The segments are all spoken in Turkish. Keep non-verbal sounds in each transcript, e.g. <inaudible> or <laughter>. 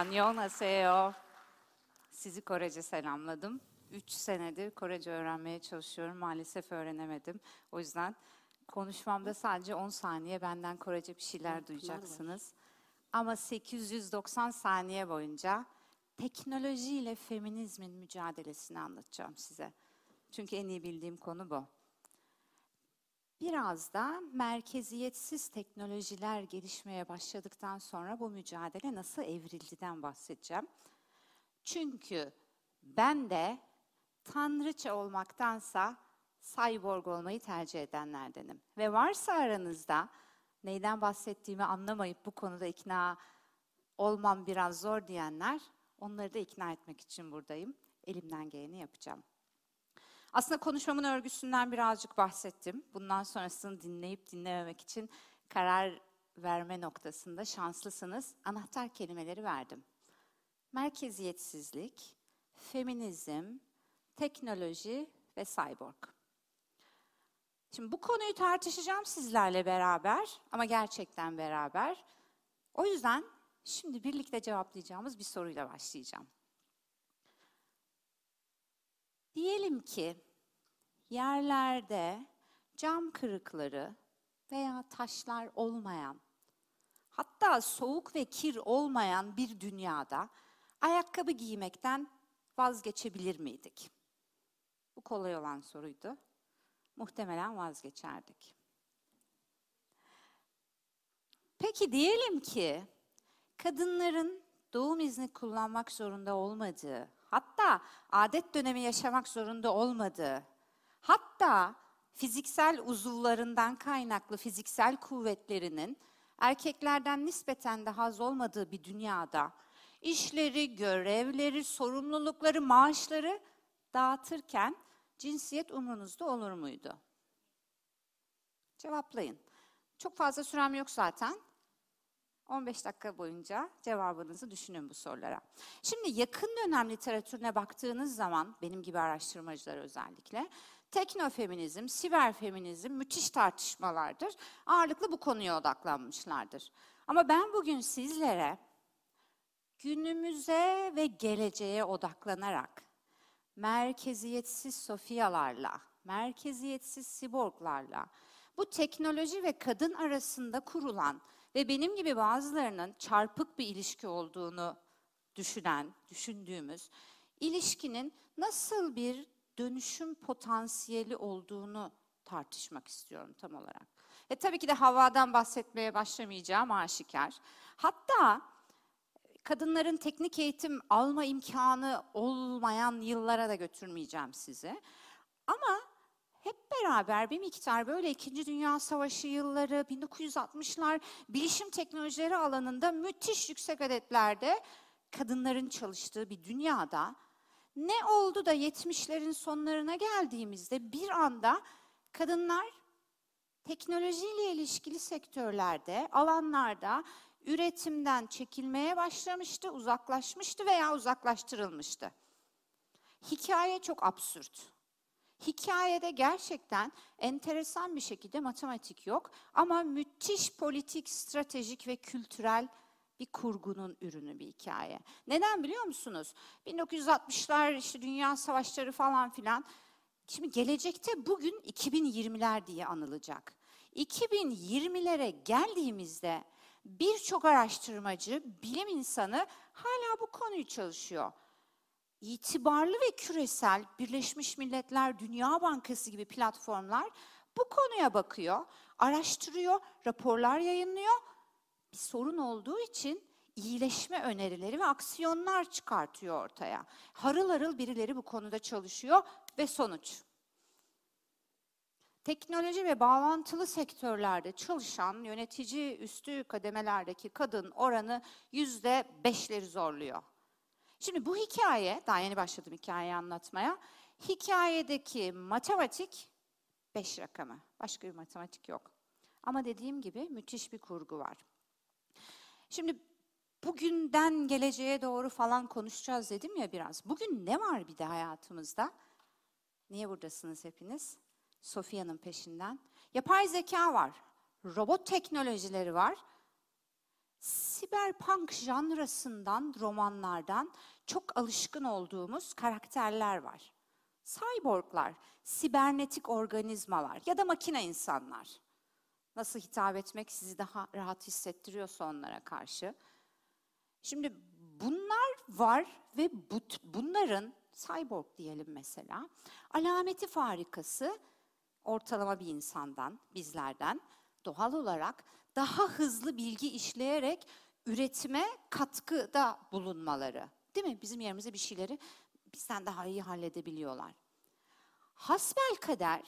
Anyon Aseo. Sizi Korece selamladım. Üç senedir Korece öğrenmeye çalışıyorum. Maalesef öğrenemedim. O yüzden konuşmamda sadece 10 saniye benden Korece bir şeyler duyacaksınız. Ama 890 saniye boyunca teknolojiyle feminizmin mücadelesini anlatacağım size. Çünkü en iyi bildiğim konu bu. Biraz da merkeziyetsiz teknolojiler gelişmeye başladıktan sonra bu mücadele nasıl evrildiden bahsedeceğim. Çünkü ben de tanrıça olmaktansa cyborg olmayı tercih edenlerdenim. Ve varsa aranızda neyden bahsettiğimi anlamayıp bu konuda ikna olmam biraz zor diyenler, onları da ikna etmek için buradayım. Elimden geleni yapacağım. Aslında konuşmamın örgüsünden birazcık bahsettim. Bundan sonrasını dinleyip dinlememek için karar verme noktasında şanslısınız. Anahtar kelimeleri verdim. Merkeziyetsizlik, feminizm, teknoloji ve cyborg. Şimdi bu konuyu tartışacağım sizlerle beraber ama gerçekten beraber. O yüzden şimdi birlikte cevaplayacağımız bir soruyla başlayacağım. Diyelim ki yerlerde cam kırıkları veya taşlar olmayan, hatta soğuk ve kir olmayan bir dünyada ayakkabı giymekten vazgeçebilir miydik? Bu kolay olan soruydu. Muhtemelen vazgeçerdik. Peki diyelim ki kadınların doğum izni kullanmak zorunda olmadığı hatta adet dönemi yaşamak zorunda olmadığı, hatta fiziksel uzuvlarından kaynaklı fiziksel kuvvetlerinin erkeklerden nispeten daha az olmadığı bir dünyada işleri, görevleri, sorumlulukları, maaşları dağıtırken cinsiyet umrunuzda olur muydu? Cevaplayın. Çok fazla sürem yok zaten. 15 dakika boyunca cevabınızı düşünün bu sorulara. Şimdi yakın dönem literatürüne baktığınız zaman, benim gibi araştırmacılar özellikle, teknofeminizm, siberfeminizm müthiş tartışmalardır. Ağırlıklı bu konuya odaklanmışlardır. Ama ben bugün sizlere günümüze ve geleceğe odaklanarak merkeziyetsiz sofiyalarla, merkeziyetsiz siborglarla, bu teknoloji ve kadın arasında kurulan ve benim gibi bazılarının çarpık bir ilişki olduğunu düşünen, düşündüğümüz ilişkinin nasıl bir dönüşüm potansiyeli olduğunu tartışmak istiyorum tam olarak. Ve tabii ki de havadan bahsetmeye başlamayacağım aşikar. Hatta e, kadınların teknik eğitim alma imkanı olmayan yıllara da götürmeyeceğim sizi. Ama hep beraber bir miktar böyle İkinci Dünya Savaşı yılları, 1960'lar bilişim teknolojileri alanında müthiş yüksek adetlerde kadınların çalıştığı bir dünyada ne oldu da 70'lerin sonlarına geldiğimizde bir anda kadınlar teknolojiyle ilişkili sektörlerde, alanlarda üretimden çekilmeye başlamıştı, uzaklaşmıştı veya uzaklaştırılmıştı. Hikaye çok absürt. Hikayede gerçekten enteresan bir şekilde matematik yok ama müthiş politik, stratejik ve kültürel bir kurgunun ürünü bir hikaye. Neden biliyor musunuz? 1960'lar işte dünya savaşları falan filan. Şimdi gelecekte bugün 2020'ler diye anılacak. 2020'lere geldiğimizde birçok araştırmacı, bilim insanı hala bu konuyu çalışıyor itibarlı ve küresel Birleşmiş Milletler Dünya Bankası gibi platformlar bu konuya bakıyor, araştırıyor, raporlar yayınlıyor. Bir sorun olduğu için iyileşme önerileri ve aksiyonlar çıkartıyor ortaya. Harıl harıl birileri bu konuda çalışıyor ve sonuç. Teknoloji ve bağlantılı sektörlerde çalışan yönetici üstü kademelerdeki kadın oranı yüzde beşleri zorluyor. Şimdi bu hikaye, daha yeni başladım hikayeyi anlatmaya. Hikayedeki matematik beş rakamı. Başka bir matematik yok. Ama dediğim gibi müthiş bir kurgu var. Şimdi bugünden geleceğe doğru falan konuşacağız dedim ya biraz. Bugün ne var bir de hayatımızda? Niye buradasınız hepiniz? Sofia'nın peşinden. Yapay zeka var. Robot teknolojileri var siberpunk janrasından, romanlardan çok alışkın olduğumuz karakterler var. Cyborglar, sibernetik organizmalar ya da makine insanlar. Nasıl hitap etmek sizi daha rahat hissettiriyorsa onlara karşı. Şimdi bunlar var ve bu, bunların cyborg diyelim mesela alameti farikası ortalama bir insandan, bizlerden doğal olarak daha hızlı bilgi işleyerek üretime katkıda bulunmaları. Değil mi? Bizim yerimize bir şeyleri bizden daha iyi halledebiliyorlar. Hasbel kader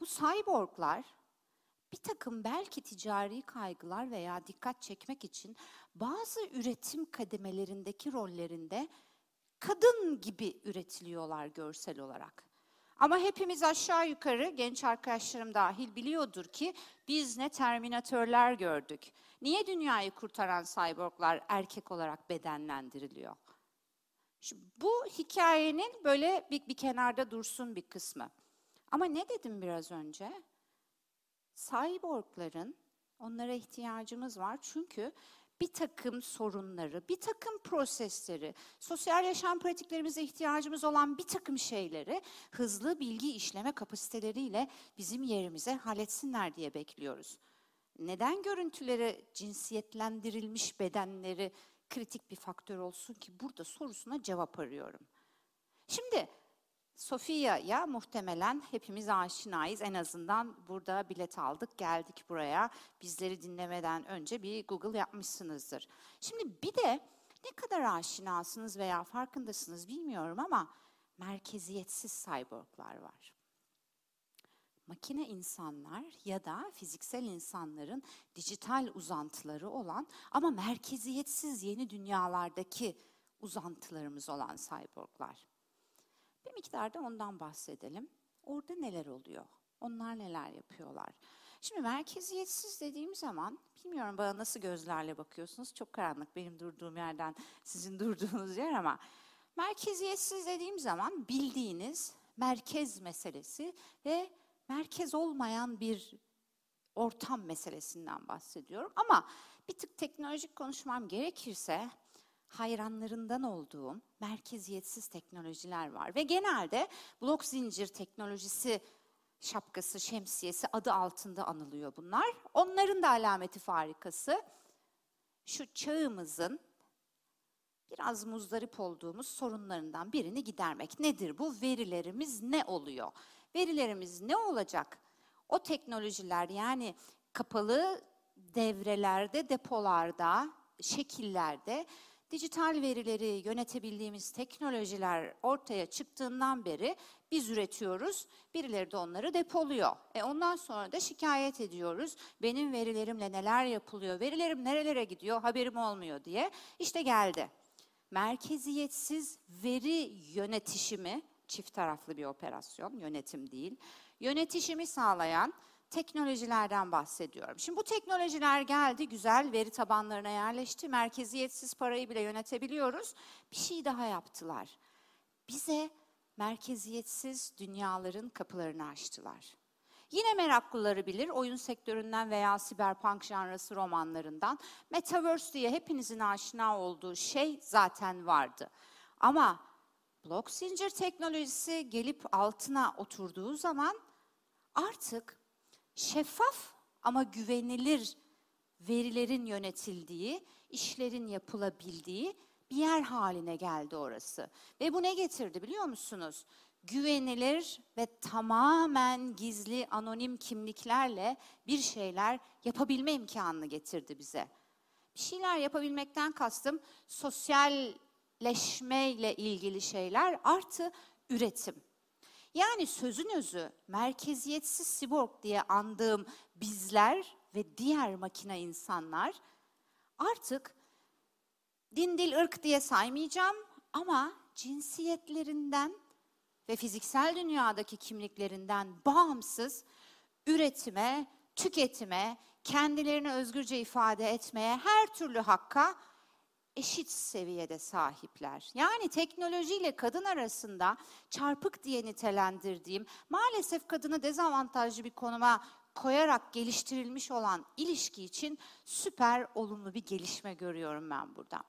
bu cyborglar bir takım belki ticari kaygılar veya dikkat çekmek için bazı üretim kademelerindeki rollerinde kadın gibi üretiliyorlar görsel olarak. Ama hepimiz aşağı yukarı genç arkadaşlarım dahil biliyordur ki biz ne terminatörler gördük. Niye dünyayı kurtaran cyborglar erkek olarak bedenlendiriliyor? Şimdi bu hikayenin böyle bir, bir kenarda dursun bir kısmı. Ama ne dedim biraz önce? Cyborgların onlara ihtiyacımız var çünkü bir takım sorunları, bir takım prosesleri, sosyal yaşam pratiklerimize ihtiyacımız olan bir takım şeyleri hızlı bilgi işleme kapasiteleriyle bizim yerimize halletsinler diye bekliyoruz. Neden görüntülere cinsiyetlendirilmiş bedenleri kritik bir faktör olsun ki burada sorusuna cevap arıyorum. Şimdi Sofya'ya muhtemelen hepimiz aşinayız. En azından burada bilet aldık, geldik buraya. Bizleri dinlemeden önce bir Google yapmışsınızdır. Şimdi bir de ne kadar aşinasınız veya farkındasınız bilmiyorum ama merkeziyetsiz cyborglar var. Makine insanlar ya da fiziksel insanların dijital uzantıları olan ama merkeziyetsiz yeni dünyalardaki uzantılarımız olan cyborglar. Bir miktarda ondan bahsedelim. Orada neler oluyor? Onlar neler yapıyorlar? Şimdi merkeziyetsiz dediğim zaman, bilmiyorum bana nasıl gözlerle bakıyorsunuz, çok karanlık benim durduğum yerden sizin <laughs> durduğunuz yer ama merkeziyetsiz dediğim zaman bildiğiniz merkez meselesi ve merkez olmayan bir ortam meselesinden bahsediyorum. Ama bir tık teknolojik konuşmam gerekirse hayranlarından olduğum merkeziyetsiz teknolojiler var. Ve genelde blok zincir teknolojisi şapkası, şemsiyesi adı altında anılıyor bunlar. Onların da alameti farikası şu çağımızın biraz muzdarip olduğumuz sorunlarından birini gidermek. Nedir bu? Verilerimiz ne oluyor? Verilerimiz ne olacak? O teknolojiler yani kapalı devrelerde, depolarda, şekillerde dijital verileri yönetebildiğimiz teknolojiler ortaya çıktığından beri biz üretiyoruz, birileri de onları depoluyor. E ondan sonra da şikayet ediyoruz. Benim verilerimle neler yapılıyor, verilerim nerelere gidiyor, haberim olmuyor diye. İşte geldi. Merkeziyetsiz veri yönetişimi, çift taraflı bir operasyon, yönetim değil. Yönetişimi sağlayan teknolojilerden bahsediyorum. Şimdi bu teknolojiler geldi, güzel veri tabanlarına yerleşti. Merkeziyetsiz parayı bile yönetebiliyoruz. Bir şey daha yaptılar. Bize merkeziyetsiz dünyaların kapılarını açtılar. Yine meraklıları bilir oyun sektöründen veya siberpunk janrası romanlarından. Metaverse diye hepinizin aşina olduğu şey zaten vardı. Ama blok zincir teknolojisi gelip altına oturduğu zaman artık şeffaf ama güvenilir verilerin yönetildiği, işlerin yapılabildiği bir yer haline geldi orası. Ve bu ne getirdi biliyor musunuz? Güvenilir ve tamamen gizli anonim kimliklerle bir şeyler yapabilme imkanını getirdi bize. Bir şeyler yapabilmekten kastım sosyalleşmeyle ilgili şeyler artı üretim. Yani sözün özü merkeziyetsiz siborg diye andığım bizler ve diğer makine insanlar artık din dil ırk diye saymayacağım ama cinsiyetlerinden ve fiziksel dünyadaki kimliklerinden bağımsız üretime, tüketime, kendilerini özgürce ifade etmeye her türlü hakka eşit seviyede sahipler. Yani teknolojiyle kadın arasında çarpık diye nitelendirdiğim, maalesef kadını dezavantajlı bir konuma koyarak geliştirilmiş olan ilişki için süper olumlu bir gelişme görüyorum ben burada.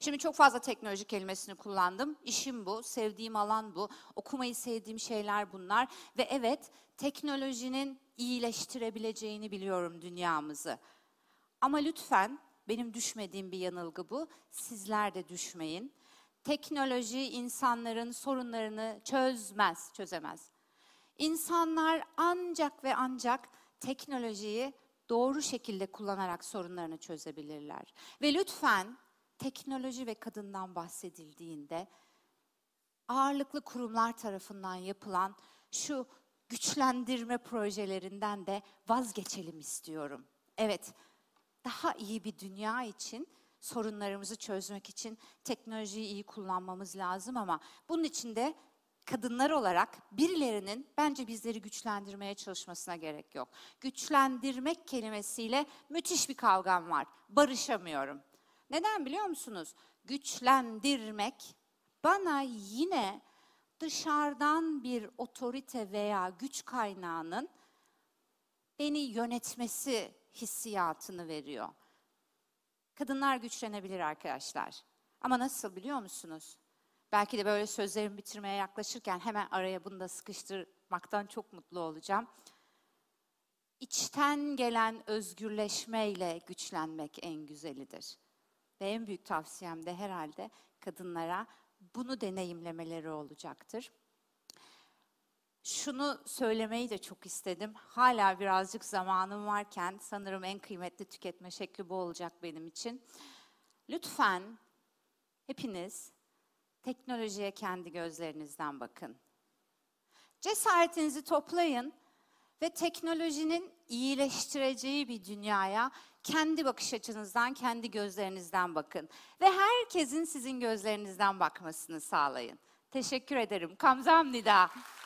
Şimdi çok fazla teknoloji kelimesini kullandım. İşim bu, sevdiğim alan bu, okumayı sevdiğim şeyler bunlar ve evet teknolojinin iyileştirebileceğini biliyorum dünyamızı. Ama lütfen benim düşmediğim bir yanılgı bu. Sizler de düşmeyin. Teknoloji insanların sorunlarını çözmez, çözemez. İnsanlar ancak ve ancak teknolojiyi doğru şekilde kullanarak sorunlarını çözebilirler. Ve lütfen teknoloji ve kadından bahsedildiğinde ağırlıklı kurumlar tarafından yapılan şu güçlendirme projelerinden de vazgeçelim istiyorum. Evet, daha iyi bir dünya için sorunlarımızı çözmek için teknolojiyi iyi kullanmamız lazım ama bunun için de kadınlar olarak birilerinin bence bizleri güçlendirmeye çalışmasına gerek yok. Güçlendirmek kelimesiyle müthiş bir kavgam var. Barışamıyorum. Neden biliyor musunuz? Güçlendirmek bana yine dışarıdan bir otorite veya güç kaynağının beni yönetmesi hissiyatını veriyor. Kadınlar güçlenebilir arkadaşlar. Ama nasıl biliyor musunuz? Belki de böyle sözlerimi bitirmeye yaklaşırken hemen araya bunu da sıkıştırmaktan çok mutlu olacağım. İçten gelen özgürleşmeyle güçlenmek en güzelidir. Ve en büyük tavsiyem de herhalde kadınlara bunu deneyimlemeleri olacaktır şunu söylemeyi de çok istedim. Hala birazcık zamanım varken sanırım en kıymetli tüketme şekli bu olacak benim için. Lütfen hepiniz teknolojiye kendi gözlerinizden bakın. Cesaretinizi toplayın ve teknolojinin iyileştireceği bir dünyaya kendi bakış açınızdan, kendi gözlerinizden bakın. Ve herkesin sizin gözlerinizden bakmasını sağlayın. Teşekkür ederim. Kamzam Nida.